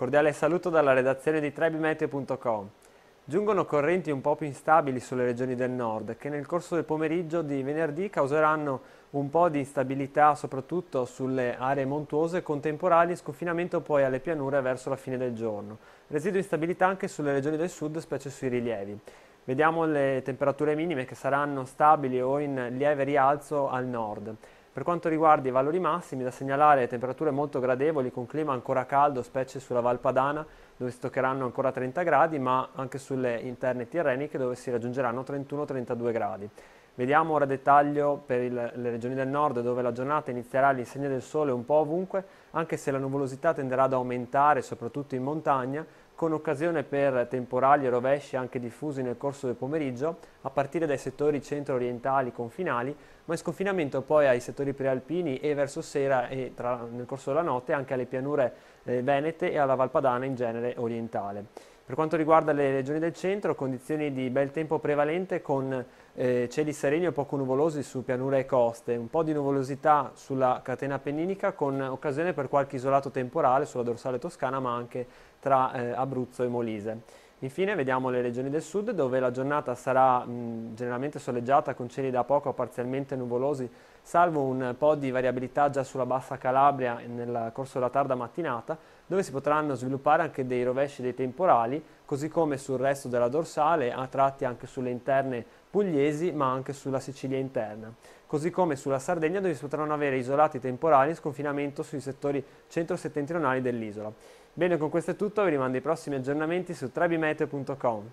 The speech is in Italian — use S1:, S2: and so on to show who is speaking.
S1: Cordiale saluto dalla redazione di trebimeteo.com. Giungono correnti un po' più instabili sulle regioni del nord che nel corso del pomeriggio di venerdì causeranno un po' di instabilità soprattutto sulle aree montuose con temporali e sconfinamento poi alle pianure verso la fine del giorno. Residuo instabilità anche sulle regioni del sud, specie sui rilievi. Vediamo le temperature minime che saranno stabili o in lieve rialzo al nord. Per quanto riguarda i valori massimi, da segnalare temperature molto gradevoli con clima ancora caldo, specie sulla Valpadana, dove si toccheranno ancora 30 gradi, ma anche sulle interne tirreniche dove si raggiungeranno 31-32 gradi. Vediamo ora dettaglio per il, le regioni del nord dove la giornata inizierà all'insegna del sole un po' ovunque, anche se la nuvolosità tenderà ad aumentare soprattutto in montagna, con occasione per temporali e rovesci anche diffusi nel corso del pomeriggio, a partire dai settori centro-orientali confinali, ma in sconfinamento poi ai settori prealpini e verso sera e tra, nel corso della notte anche alle pianure eh, venete e alla Valpadana in genere orientale. Per quanto riguarda le regioni del centro, condizioni di bel tempo prevalente con eh, cieli sereni o poco nuvolosi su pianure e coste, un po' di nuvolosità sulla catena appenninica con occasione per qualche isolato temporale sulla dorsale toscana ma anche tra eh, Abruzzo e Molise. Infine vediamo le regioni del sud dove la giornata sarà mh, generalmente soleggiata con cieli da poco parzialmente nuvolosi salvo un po' di variabilità già sulla bassa Calabria nel corso della tarda mattinata dove si potranno sviluppare anche dei rovesci dei temporali così come sul resto della dorsale, a tratti anche sulle interne pugliesi, ma anche sulla Sicilia interna. Così come sulla Sardegna dove si potranno avere isolati temporali in sconfinamento sui settori centro-settentrionali dell'isola. Bene, con questo è tutto, vi rimando ai prossimi aggiornamenti su trebimeteo.com.